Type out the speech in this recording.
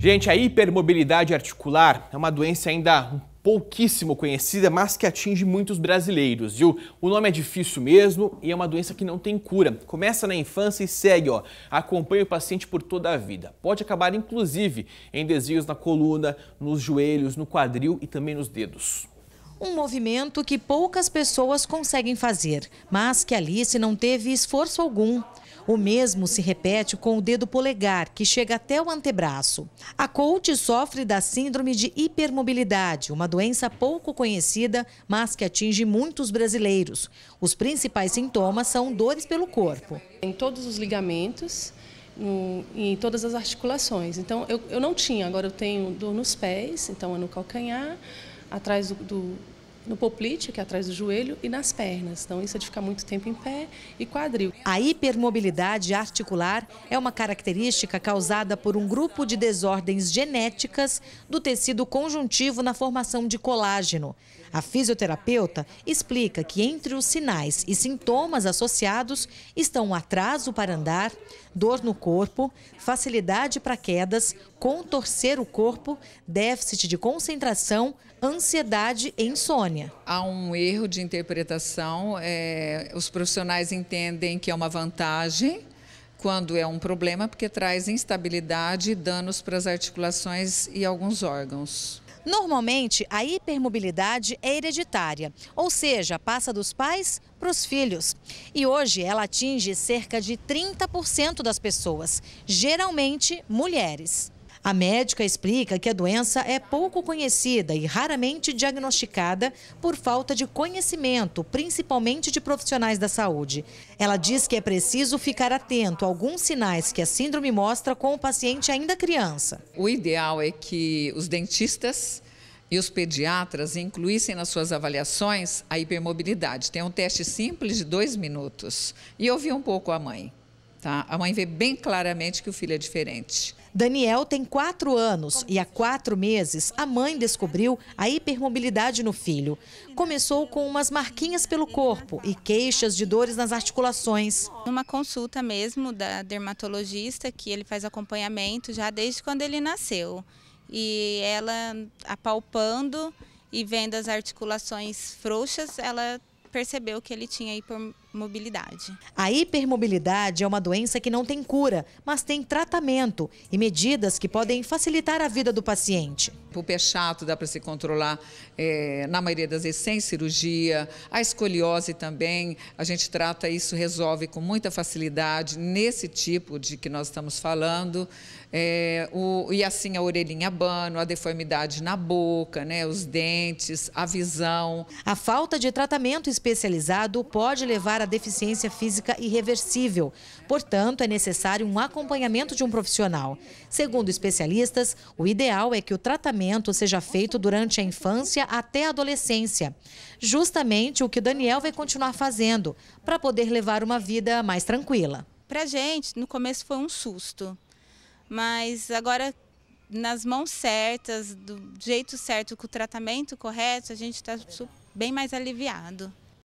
Gente, a hipermobilidade articular é uma doença ainda pouquíssimo conhecida, mas que atinge muitos brasileiros, viu? O nome é difícil mesmo e é uma doença que não tem cura. Começa na infância e segue, ó, acompanha o paciente por toda a vida. Pode acabar inclusive em desvios na coluna, nos joelhos, no quadril e também nos dedos. Um movimento que poucas pessoas conseguem fazer, mas que Alice não teve esforço algum. O mesmo se repete com o dedo polegar, que chega até o antebraço. A coach sofre da síndrome de hipermobilidade, uma doença pouco conhecida, mas que atinge muitos brasileiros. Os principais sintomas são dores pelo corpo. Em todos os ligamentos, no, em todas as articulações. Então, eu, eu não tinha, agora eu tenho dor nos pés, então é no calcanhar, atrás do, do no poplite, que é atrás do joelho, e nas pernas. Então, isso é de ficar muito tempo em pé e quadril. A hipermobilidade articular é uma característica causada por um grupo de desordens genéticas do tecido conjuntivo na formação de colágeno. A fisioterapeuta explica que entre os sinais e sintomas associados estão atraso para andar, dor no corpo, facilidade para quedas, contorcer o corpo, déficit de concentração, ansiedade e insônia. Há um erro de interpretação. É, os profissionais entendem que é uma vantagem quando é um problema, porque traz instabilidade e danos para as articulações e alguns órgãos. Normalmente, a hipermobilidade é hereditária, ou seja, passa dos pais para os filhos. E hoje ela atinge cerca de 30% das pessoas, geralmente mulheres. A médica explica que a doença é pouco conhecida e raramente diagnosticada por falta de conhecimento, principalmente de profissionais da saúde. Ela diz que é preciso ficar atento a alguns sinais que a síndrome mostra com o paciente ainda criança. O ideal é que os dentistas e os pediatras incluíssem nas suas avaliações a hipermobilidade. Tem um teste simples de dois minutos. E ouvir um pouco a mãe. Tá? A mãe vê bem claramente que o filho é diferente. Daniel tem quatro anos e há quatro meses a mãe descobriu a hipermobilidade no filho. Começou com umas marquinhas pelo corpo e queixas de dores nas articulações. Numa consulta mesmo da dermatologista, que ele faz acompanhamento já desde quando ele nasceu. E ela apalpando e vendo as articulações frouxas, ela percebeu que ele tinha mobilidade A hipermobilidade é uma doença que não tem cura, mas tem tratamento e medidas que podem facilitar a vida do paciente. O pé chato dá para se controlar, é, na maioria das vezes, sem cirurgia. A escoliose também, a gente trata isso, resolve com muita facilidade nesse tipo de que nós estamos falando. É, o, e assim, a orelhinha bano, a deformidade na boca, né, os dentes, a visão. A falta de tratamento especializado pode levar a deficiência física irreversível. Portanto, é necessário um acompanhamento de um profissional. Segundo especialistas, o ideal é que o tratamento seja feito durante a infância até a adolescência. Justamente o que Daniel vai continuar fazendo, para poder levar uma vida mais tranquila. Para gente, no começo foi um susto, mas agora nas mãos certas, do jeito certo, com o tratamento correto, a gente está bem mais aliviado.